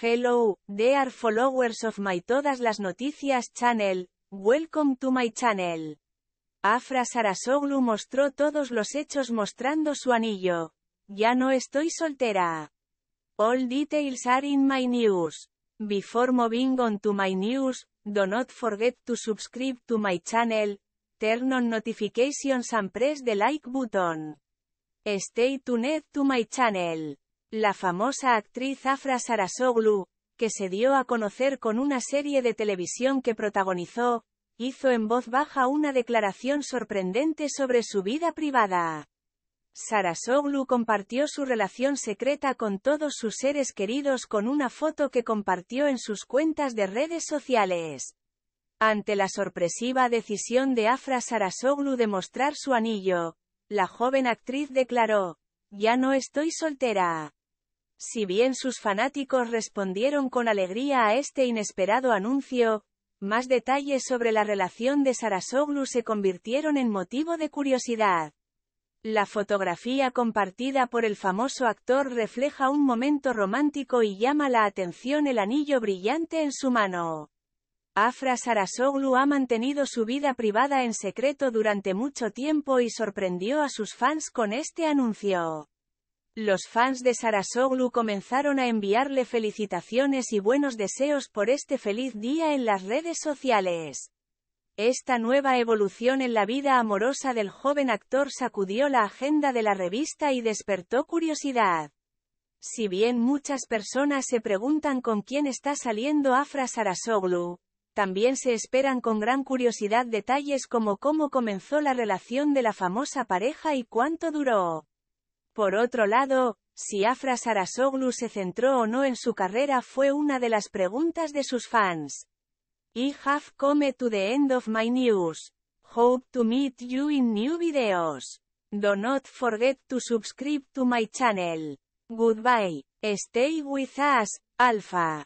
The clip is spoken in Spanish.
Hello, they are followers of my Todas las Noticias channel, welcome to my channel. Afra Sarasoglu mostró todos los hechos mostrando su anillo. Ya no estoy soltera. All details are in my news. Before moving on to my news, do not forget to subscribe to my channel, turn on notifications and press the like button. Stay tuned to my channel. La famosa actriz Afra Sarasoglu, que se dio a conocer con una serie de televisión que protagonizó, hizo en voz baja una declaración sorprendente sobre su vida privada. Sarasoglu compartió su relación secreta con todos sus seres queridos con una foto que compartió en sus cuentas de redes sociales. Ante la sorpresiva decisión de Afra Sarasoglu de mostrar su anillo, la joven actriz declaró, Ya no estoy soltera. Si bien sus fanáticos respondieron con alegría a este inesperado anuncio, más detalles sobre la relación de Sarasoglu se convirtieron en motivo de curiosidad. La fotografía compartida por el famoso actor refleja un momento romántico y llama la atención el anillo brillante en su mano. Afra Sarasoglu ha mantenido su vida privada en secreto durante mucho tiempo y sorprendió a sus fans con este anuncio. Los fans de Sarasoglu comenzaron a enviarle felicitaciones y buenos deseos por este feliz día en las redes sociales. Esta nueva evolución en la vida amorosa del joven actor sacudió la agenda de la revista y despertó curiosidad. Si bien muchas personas se preguntan con quién está saliendo Afra Sarasoglu, también se esperan con gran curiosidad detalles como cómo comenzó la relación de la famosa pareja y cuánto duró. Por otro lado, si Afra Sarasoglu se centró o no en su carrera fue una de las preguntas de sus fans. I have come to the end of my news. Hope to meet you in new videos. Do not forget to subscribe to my channel. Goodbye. Stay with us, Alpha.